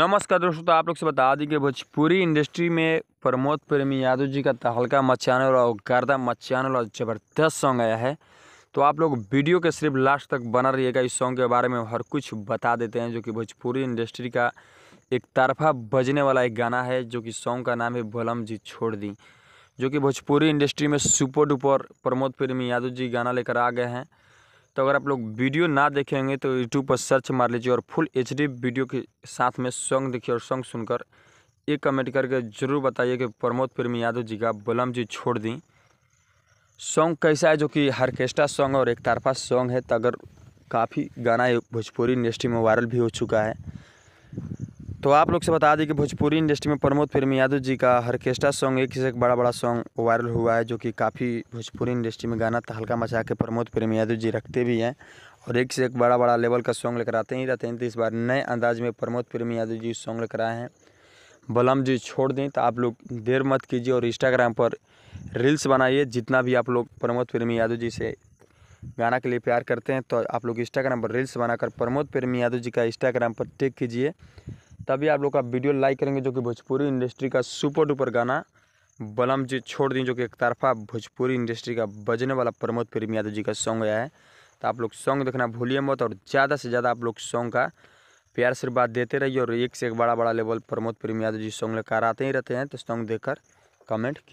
नमस्कार दोस्तों तो आप लोग से बता दें कि भोजपुरी इंडस्ट्री में प्रमोद प्रेमी यादव जी का तहलका मचाने वाला और गर्दा मचाने वाला ज़बरदस्त सॉन्ग आया है तो आप लोग वीडियो के सिर्फ लास्ट तक बना रहिएगा इस सॉन्ग के बारे में हर कुछ बता देते हैं जो कि भोजपुरी इंडस्ट्री का एक तरफा बजने वाला एक गाना है जो कि सॉन्ग का नाम है भोलम जी छोड़ दी जो कि भोजपुरी इंडस्ट्री में सुपर डुपर प्रमोद प्रेमी यादव जी गाना लेकर आ गए हैं तो अगर आप लोग वीडियो ना देखेंगे तो यूट्यूब पर सर्च मार लीजिए और फुल एच वीडियो के साथ में सॉन्ग देखिए और सॉन्ग सुनकर एक कमेंट करके ज़रूर बताइए कि प्रमोद प्रेमी यादव जी का बलम जी छोड़ दी सॉन्ग कैसा है जो कि हारकेस्ट्रा सॉन्ग और एक तरफा सॉन्ग है तो अगर काफ़ी गाना भोजपुरी इंडस्ट्री में वायरल भी हो चुका है तो आप लोग से बता दें कि भोजपुरी इंडस्ट्री में प्रमोद प्रेमी यादव जी का हरकेस्टा सॉन्ग एक से एक बड़ा बड़ा सॉन्ग वायरल हुआ है जो कि काफ़ी भोजपुरी इंडस्ट्री में गाना तहलका मचा के प्रमोद प्रेमी यादव जी रखते भी हैं और एक से एक बड़ा बड़ा लेवल का सॉन्ग लेकर आते ही रहते हैं तो इस बार नए अंदाज में प्रमोद प्रेमी यादव जी सॉन्ग लेकर आए हैं बलम जी छोड़ दें तो आप लोग देर मत कीजिए और इंस्टाग्राम पर रील्स बनाइए जितना भी आप लोग प्रमोद प्रेमी यादव जी से गाना के लिए प्यार करते हैं तो आप लोग इंस्टाग्राम पर रील्स बनाकर प्रमोद प्रेमी यादव जी का इंस्टाग्राम पर टेक कीजिए तभी आप लोग का वीडियो लाइक करेंगे जो कि भोजपुरी इंडस्ट्री का सुपर डुपर गाना बलम जी छोड़ दी जो कि एक तरफा भोजपुरी इंडस्ट्री का बजने वाला प्रमोद प्रेम यादव जी का सॉन्ग आया है तो आप लोग सॉन्ग देखना भूलिए मत और ज़्यादा से ज़्यादा आप लोग सॉन्ग का प्यार से बात देते रहिए और एक से एक बड़ा बड़ा लेवल प्रमोद प्रेम यादव जी सॉन्ग लेकर आते ही रहते हैं तो सॉन्ग देखकर कमेंट